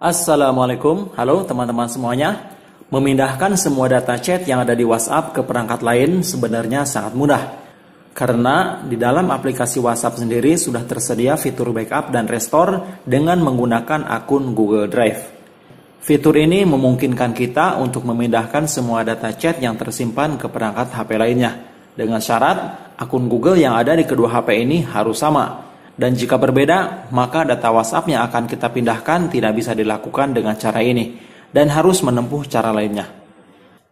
Assalamualaikum, halo teman-teman semuanya. Memindahkan semua data chat yang ada di WhatsApp ke perangkat lain sebenarnya sangat mudah. Karena di dalam aplikasi WhatsApp sendiri sudah tersedia fitur backup dan restore dengan menggunakan akun Google Drive. Fitur ini memungkinkan kita untuk memindahkan semua data chat yang tersimpan ke perangkat HP lainnya. Dengan syarat, akun Google yang ada di kedua HP ini harus sama, dan jika berbeda, maka data WhatsApp yang akan kita pindahkan tidak bisa dilakukan dengan cara ini dan harus menempuh cara lainnya.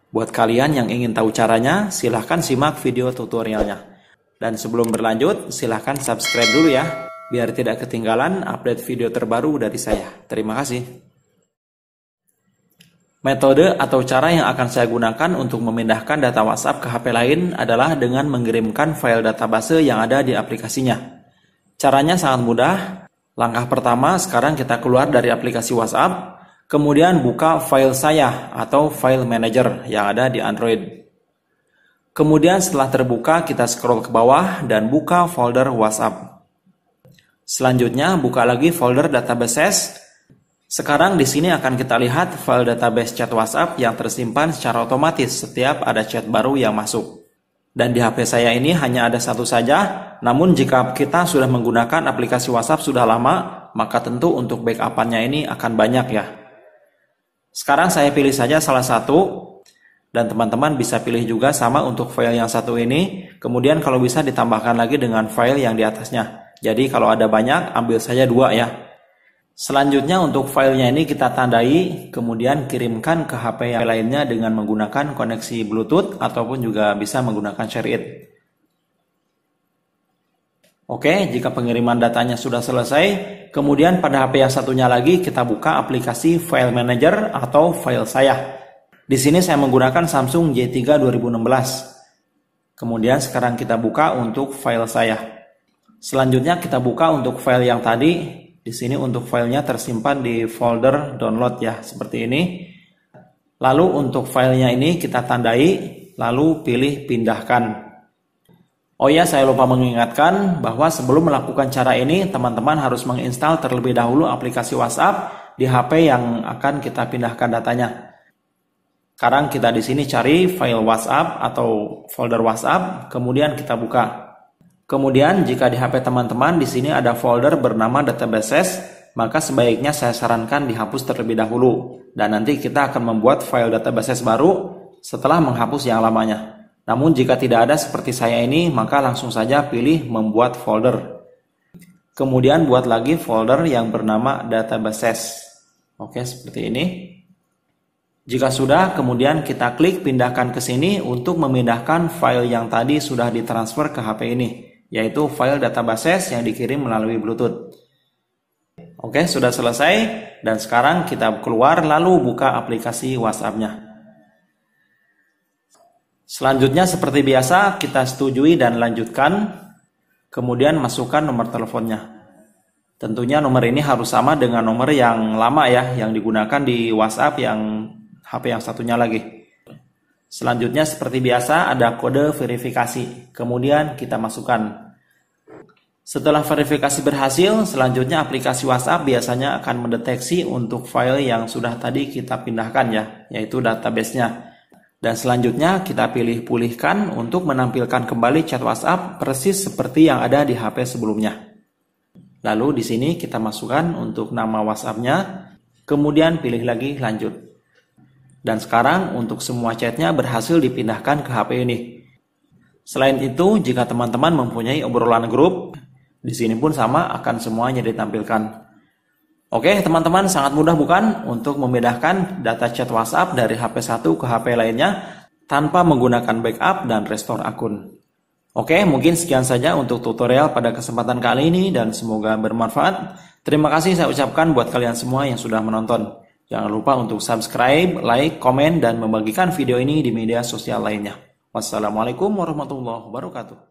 Buat kalian yang ingin tahu caranya, silahkan simak video tutorialnya. Dan sebelum berlanjut, silahkan subscribe dulu ya, biar tidak ketinggalan update video terbaru dari saya. Terima kasih. Metode atau cara yang akan saya gunakan untuk memindahkan data WhatsApp ke HP lain adalah dengan mengirimkan file database yang ada di aplikasinya. Caranya sangat mudah. Langkah pertama, sekarang kita keluar dari aplikasi WhatsApp, kemudian buka file saya atau file manager yang ada di Android. Kemudian setelah terbuka, kita scroll ke bawah dan buka folder WhatsApp. Selanjutnya, buka lagi folder database databases. Sekarang di sini akan kita lihat file database chat WhatsApp yang tersimpan secara otomatis setiap ada chat baru yang masuk dan di HP saya ini hanya ada satu saja. Namun jika kita sudah menggunakan aplikasi WhatsApp sudah lama, maka tentu untuk backupannya ini akan banyak ya. Sekarang saya pilih saja salah satu dan teman-teman bisa pilih juga sama untuk file yang satu ini. Kemudian kalau bisa ditambahkan lagi dengan file yang di atasnya. Jadi kalau ada banyak ambil saja dua ya. Selanjutnya untuk filenya ini kita tandai, kemudian kirimkan ke HP yang lainnya dengan menggunakan koneksi Bluetooth ataupun juga bisa menggunakan Share It. Oke, jika pengiriman datanya sudah selesai, kemudian pada HP yang satunya lagi kita buka aplikasi File Manager atau File Saya. Di sini saya menggunakan Samsung J3 2016. Kemudian sekarang kita buka untuk file saya. Selanjutnya kita buka untuk file yang tadi, di sini untuk filenya tersimpan di folder download ya, seperti ini. Lalu untuk filenya ini kita tandai, lalu pilih pindahkan. Oh ya, saya lupa mengingatkan bahwa sebelum melakukan cara ini, teman-teman harus menginstal terlebih dahulu aplikasi WhatsApp di HP yang akan kita pindahkan datanya. Sekarang kita di sini cari file WhatsApp atau folder WhatsApp, kemudian kita buka. Kemudian jika di HP teman-teman di sini ada folder bernama databases, maka sebaiknya saya sarankan dihapus terlebih dahulu dan nanti kita akan membuat file databases baru setelah menghapus yang lamanya. Namun jika tidak ada seperti saya ini, maka langsung saja pilih membuat folder. Kemudian buat lagi folder yang bernama databases. Oke, seperti ini. Jika sudah, kemudian kita klik pindahkan ke sini untuk memindahkan file yang tadi sudah ditransfer ke HP ini yaitu file databases yang dikirim melalui Bluetooth. Oke, sudah selesai dan sekarang kita keluar lalu buka aplikasi WhatsApp-nya. Selanjutnya seperti biasa kita setujui dan lanjutkan. Kemudian masukkan nomor teleponnya. Tentunya nomor ini harus sama dengan nomor yang lama ya yang digunakan di WhatsApp yang HP yang satunya lagi. Selanjutnya seperti biasa ada kode verifikasi. Kemudian kita masukkan. Setelah verifikasi berhasil, selanjutnya aplikasi WhatsApp biasanya akan mendeteksi untuk file yang sudah tadi kita pindahkan ya, yaitu database-nya. Dan selanjutnya kita pilih pulihkan untuk menampilkan kembali chat WhatsApp persis seperti yang ada di HP sebelumnya. Lalu di sini kita masukkan untuk nama WhatsApp-nya, kemudian pilih lagi lanjut. Dan sekarang untuk semua chatnya berhasil dipindahkan ke HP ini. Selain itu, jika teman-teman mempunyai obrolan grup, di sini pun sama akan semuanya ditampilkan. Oke, teman-teman sangat mudah bukan untuk membedakan data chat WhatsApp dari HP satu ke HP lainnya tanpa menggunakan backup dan restore akun. Oke, mungkin sekian saja untuk tutorial pada kesempatan kali ini dan semoga bermanfaat. Terima kasih saya ucapkan buat kalian semua yang sudah menonton. Jangan lupa untuk subscribe, like, komen, dan membagikan video ini di media sosial lainnya. Wassalamualaikum warahmatullahi wabarakatuh.